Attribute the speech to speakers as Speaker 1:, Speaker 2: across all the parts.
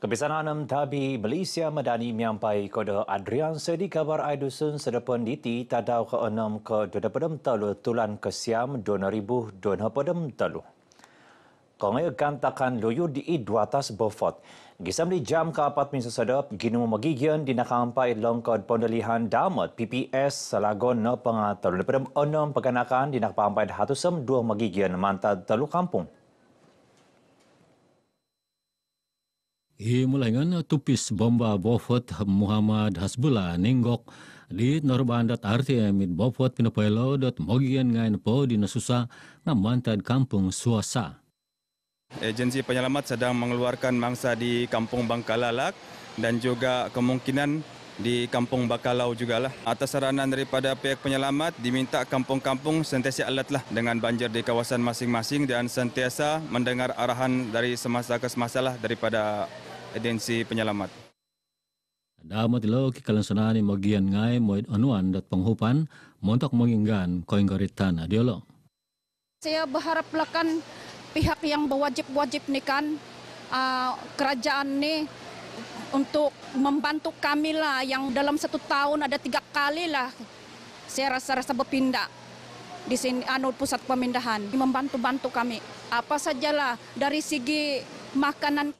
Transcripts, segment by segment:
Speaker 1: enam Tabi Malaysia Medani Miampai Kode Adrian Sedi Kabar Aidusun Sedepan Diti Tadau ke enam ke-2 Pedem Telu Tulan ribu dua Pedem Telu. Kongai gantakan loyu di dua atas bofot. Gisam di jam ke apat minit sedap, gini memegigian di nakampai longkod pondelihan damat PPS selago ne pengatalu. Lepada enam peganakan di nakampai dahatusem dua magigian mantad telu kampung.
Speaker 2: I mulaingan tupis bomba Bofot Muhammad Hasbullah Ninggok di Norban Dat RTM di Bofot Pinapailo dat mogian ngain po di nasusa na mantad kampung suasa.
Speaker 1: Agensi penyelamat sedang mengeluarkan mangsa di kampung Bangkalalak dan juga kemungkinan di kampung Bakalau juga lah. Atas saranan daripada pihak penyelamat, diminta kampung-kampung sentiasa alat lah dengan banjir di kawasan masing-masing dan sentiasa mendengar arahan dari semasa ke semasa lah daripada Edensi penyelamat.
Speaker 2: Damat ilo kikalansunan ni magian ngai moid anuan dat penghupan montok menginggan koinggaritan adiolo. Saya berharap lakan pihak yang berwajib-wajib ni kan uh, kerajaan ni untuk membantu kami lah yang dalam satu tahun ada tiga kali lah saya rasa-rasa berpindah di sini anu pusat pemindahan membantu-bantu kami apa sajalah dari segi makanan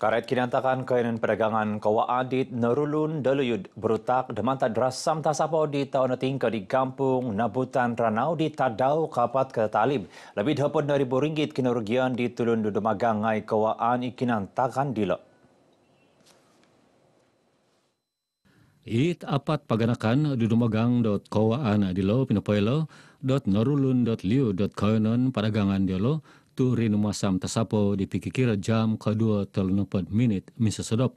Speaker 1: Karet kini antakan kainan perdagangan kawa adit nerulun deluyud berutak demanta drasam tasapo di tahun tingka di kampung Nabutan Ranau di Tadau Kapat ke Talib. Lebih dapat dari ringgit kini rugian di tulun duduk magangai kawa an ikin antakan dila.
Speaker 2: It apat paganakan duduk magang dot kawa an dilo pinapoylo dot nerulun dot liu dot kainan perdagangan dilo tu rin umasam tasapo di pikikira jam kedua telunupad minit misa sedap.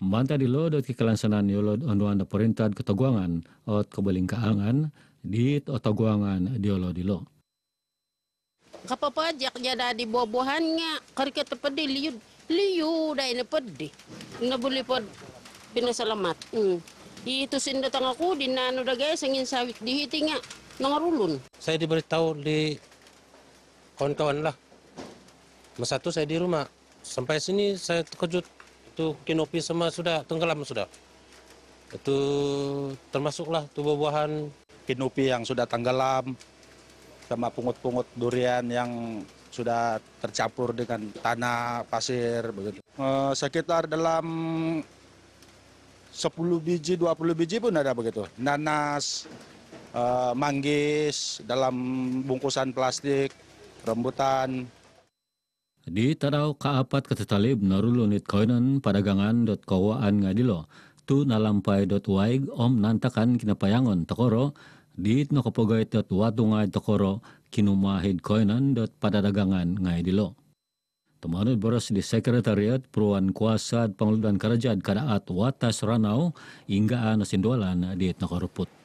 Speaker 2: Manta di lodot kikalansanan yulod onduan da perintad ketaguangan at kebalingkaangan dit o taguangan di olo di lo. Kapapajak jada di buah-buahan nga karika tepedi liu Liyo dahi na pwede. Na buli po pinasalamat. Hmm. itu Ito sindatang ako, din na ano da guys, ang insawit dihiti nga, nangarulun. Saya diberitahu di kawan-kawan lah, Mas satu saya di rumah. Sampai sini saya terkejut. Itu kinopi semua sudah tenggelam sudah. Itu termasuklah tuh buah-buahan. Kinopi yang sudah tenggelam, sama pungut-pungut durian yang sudah tercampur dengan tanah, pasir, begitu. Eh, sekitar dalam 10 biji, 20 biji pun ada begitu. Nanas, eh, manggis, dalam bungkusan plastik, rembutan, Di tarau kaapat katatalib narulunit koinan padagangan dot kawaan nga tu nalampay dot waig om nantakan kinapayangon takoro di nakapagay dot watungay takoro kinumahid koinan dot padadagangan nga dilo. Tumanod boros di Sekretariat Peruan Kuasa at Pangludan Kerajaan kadaat Watas Ranau hingga anasindualan di itnakarupot.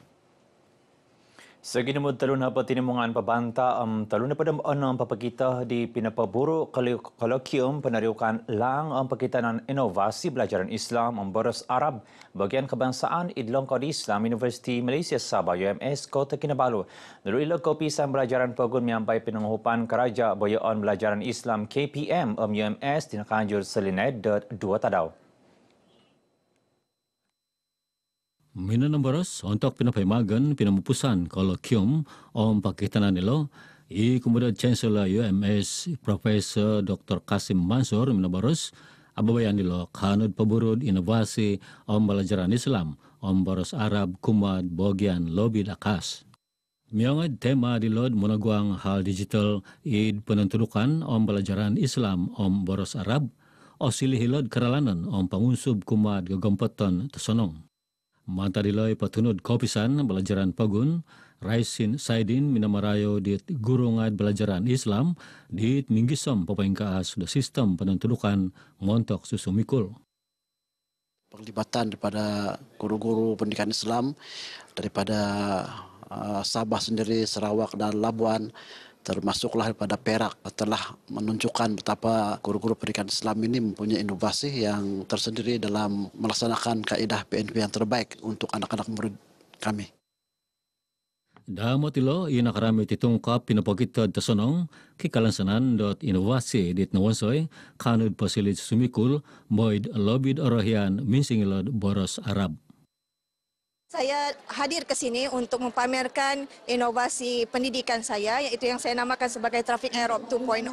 Speaker 1: Segini mutalun apa tini mungan pabanta am talun pada enam papakita di pinapa buru kolokium penariukan lang am pakitanan inovasi belajaran Islam am boros Arab bagian kebangsaan idlong kodi Islam University Malaysia Sabah UMS Kota Kinabalu. Dulu ilo kopi sam belajaran pagun miampai penunghupan keraja boyo on belajaran Islam KPM am UMS tinakanjur selinai dot dua tadau.
Speaker 2: Mina nombaros untuk pina pemagan pina mupusan kalau kium om pakistanan ilo i kumuda chancellor lah, UMS Profesor Dr. Kasim Mansur mina baros ababayan ilo kanud paburud inovasi om belajaran Islam om baros Arab kumad bagian lobby dakas. Miangat tema di Lord Monaguang Hal Digital id penentukan om belajaran Islam om boros Arab osilihilod keralanan om pangunsub kumad gegempetan tersonong. Mantan diloi patunod kopisan belajaran pagun, Raisin Saidin minamarayo di gurungad belajaran Islam dit minggisom papaingkaas sudah sistem penentukan montok susu mikul. Penglibatan daripada guru-guru pendidikan Islam daripada uh, Sabah sendiri, Sarawak dan Labuan termasuklah pada Perak telah menunjukkan betapa guru-guru pendidikan Islam ini mempunyai inovasi yang tersendiri dalam melaksanakan kaidah PNP yang terbaik untuk anak-anak murid kami. Damatilo ina karami titungkap pinapagita dasonong kikalansanan dot inovasi dit nawansoy kanud pasilit sumikul moid lobid arahian minsingilod boros Arab. Saya hadir ke sini untuk mempamerkan inovasi pendidikan saya iaitu yang saya namakan sebagai Traffic Aerob 2.0.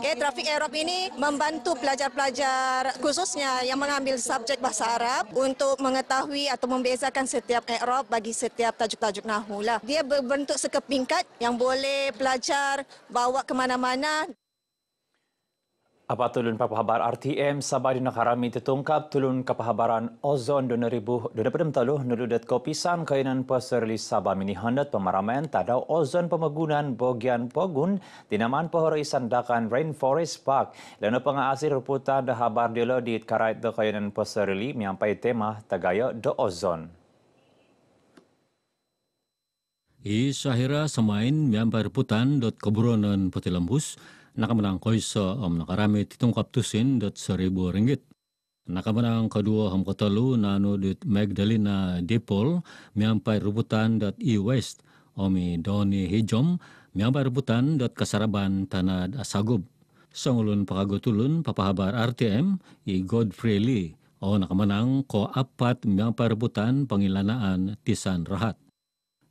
Speaker 2: Okay, Traffic Aerob ini membantu pelajar-pelajar khususnya yang mengambil subjek bahasa Arab untuk mengetahui atau membezakan setiap Aerob bagi setiap tajuk-tajuk Nahu. Dia berbentuk sekepingkat yang boleh pelajar bawa ke mana-mana.
Speaker 1: Apa tulun pahabar RTM Sabah di Nakharami tertungkap tulun kepahabaran Ozon 2000 dan pada mentaluh nuludat kopisan kainan peserli Sabah mini handat pemaraman tada Ozon pemegunan bagian pogun dinaman pahorai sandakan Rainforest Park dan apa reputan dah habar dilo di karait da kainan peserli miampai tema tagaya da Ozon.
Speaker 2: I Semain, Miampai Reputan, Dot Keburonan Putih Lembus, nakamanang koysa am nakarami titong kaptusin dat sa ribu ringgit. Nakamanang kadua ham katalo nano dit Magdalena Depol miampay rubutan dat i-west e omi Doni Hijom miampay rubutan dat kasaraban tanad asagob. Sangulon pakagutulon papahabar RTM i Godfrey Lee o nakamanang ko apat miampay rubutan pangilanaan tisan rahat.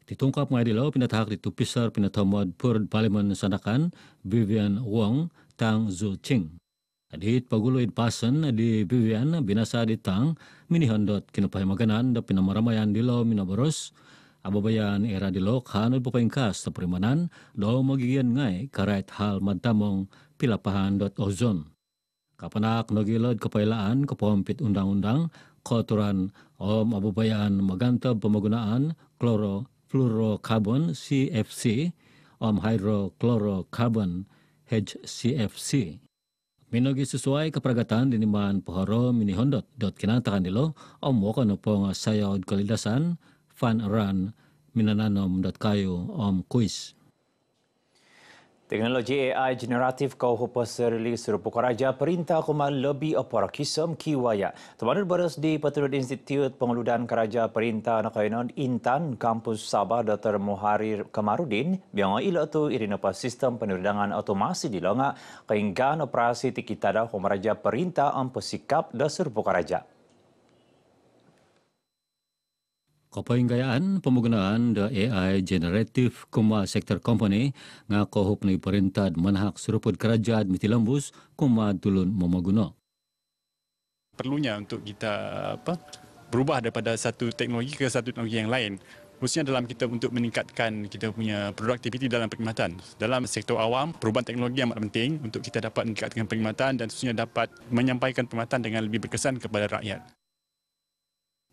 Speaker 2: Ditungkap mengadil lau pindah tahak ditu pisar pindah tamad pur parlimen sanakan Vivian Wong Tang Zhu Ching. Adit pagulo id pasen di Vivian binasa di Tang Minihan minihandot kinapahay maganan da pinamaramayan di lau minabaros. bayan era di lau kanod papaingkas sa perimanan daw magigian ngay karait hal madamong pilapahan dot ozon. Kapanak nagilad kepailaan kapahampit undang-undang kotoran om abu bayan maganta pamagunaan kloro fluorocarbon CFC om um, hydrochlorocarbon HCFC. Minogi sesuai kepergatan di nimbahan pohoro minihondot dot kinatakan dilo om wakano pong sayaud kalidasan fan run minananom dot kayu om kuis.
Speaker 1: Teknologi AI generatif kau hupa serili serupu keraja perintah kuma lebih opora kisem kiwaya. Teman berus di Petrud Institut Pengeludan Keraja Perintah Nakayunan Intan Kampus Sabah Dr. Muharir Kamarudin biang ilo tu irinopa sistem penerdangan otomasi di longa keinggan operasi tikitada kuma raja perintah ampe sikap da serupu keraja.
Speaker 2: Kepengayaan pembangunan da AI generative kuma sektor company ngako hupni perintah menahak seruput kerajaan miti lembus kuma tulun memaguna.
Speaker 1: Perlunya untuk kita apa berubah daripada satu teknologi ke satu teknologi yang lain. Khususnya dalam kita untuk meningkatkan kita punya produktiviti dalam perkhidmatan. Dalam sektor awam, perubahan teknologi amat penting untuk kita dapat meningkatkan perkhidmatan dan khususnya dapat menyampaikan perkhidmatan dengan lebih berkesan kepada rakyat.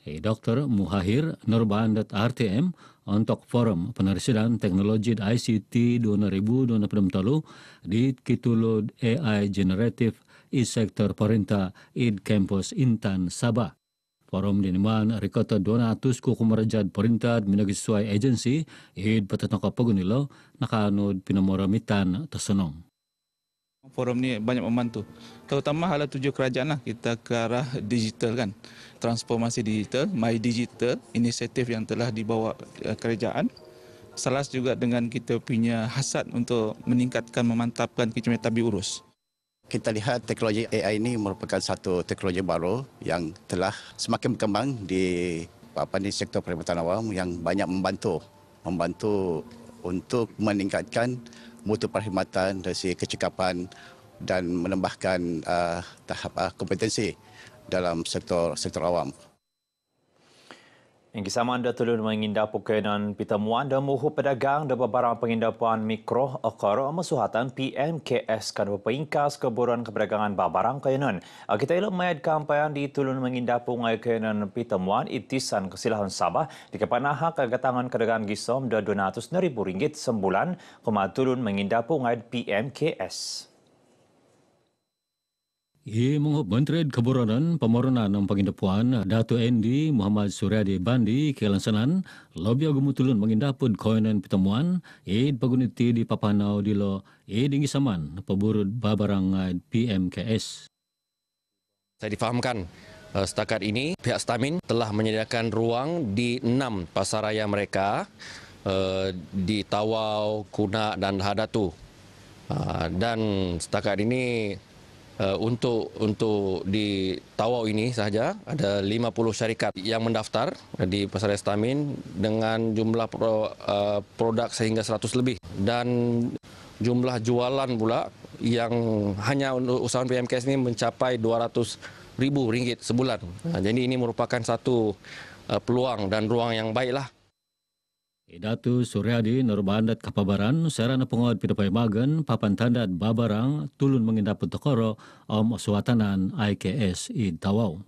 Speaker 2: Dr. Muhahir Nurban RTM untuk Forum Penerusan Teknologi ICT 2023 di kitulod AI Generative i Sektor Perintah di Kampus Intan Sabah. Forum di Neman Rikota Donatus kuku merajat perintah di Minagi Agensi id Petetangka Pagunilo nakanud pinamora mitan tersenong. Forum ni banyak membantu. Terutama hala tujuh kerajaan lah, kita ke arah digital kan. Transformasi digital, My Digital, inisiatif yang telah dibawa eh, kerajaan. Selas juga dengan kita punya hasad untuk meningkatkan, memantapkan kecemasan tabi urus. Kita lihat teknologi AI ini merupakan satu teknologi baru yang telah semakin berkembang di apa ni sektor perkhidmatan awam yang banyak membantu membantu untuk meningkatkan mutu perkhidmatan dari segi kecekapan dan menambahkan uh, tahap uh, kompetensi dalam sektor sektor awam.
Speaker 1: Yang sama anda telah mengindah perkenaan pertemuan dan muhu pedagang dan barang pengindapan mikro akar mesuhatan PMKS kan pengingkas keburuan keberagangan barang kainan. Ah, kita ilo ayat kampanye di tulun mengindah pungai kainan pertemuan itisan kesilahan Sabah di kepanaha kegatangan kedagangan gisom dua ratus ribu ringgit sembulan kuma tulun mengindah pungai PMKS.
Speaker 2: Ia mengubah Menteri Keburanan Pemorunan dan Pengindapuan Datuk Endi Muhammad Suryadi Bandi Kelansanan Lobby Agung Mutulun mengindapun koinan pertemuan Ia pengguniti di Papanau di lo Ia di saman pemburut babarangai PMKS Saya difahamkan eh, setakat ini pihak Stamin telah menyediakan ruang di enam pasaraya mereka eh, di Tawau, Kuna dan Hadatu ah, dan setakat ini Eh, untuk untuk di Tawau ini sahaja ada 50 syarikat yang mendaftar di pasar estamin dengan jumlah pro, uh, produk sehingga 100 lebih dan jumlah jualan pula yang hanya untuk usahawan PMKS ini mencapai 200 ribu ringgit sebulan. jadi ini merupakan satu eh, peluang dan ruang yang baiklah. Datu Suryadi Nurbandat Kapabaran Serana Pengawad Pidapai magen Papan Tandat Babarang Tulun Mengindap Pentokoro Om Suatanan IKS I Tawau.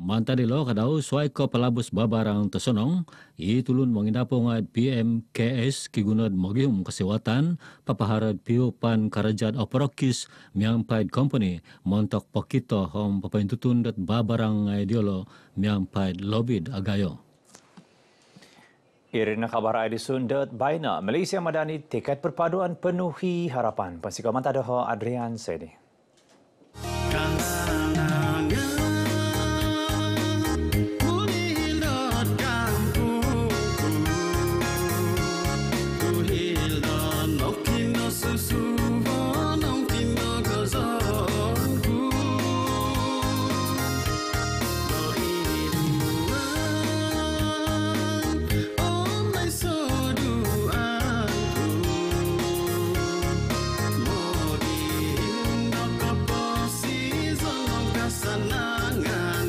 Speaker 2: Mantadi lo suai ko pelabus Babarang Tesonong I Tulun Mengindap Pengawad PMKS Kigunad Mogium Kesewatan Papaharad Piupan Karajat Operokis Miangpaid Company Montok Pokito Om Papain Tutun Dat Babarang Ngaidiolo Miangpaid Lobid Agayo.
Speaker 1: Irina Khabar Adisun Dert Baina, Malaysia Madani, tiket perpaduan penuhi harapan. Pasti komen tak Adrian Sedi.
Speaker 2: Thank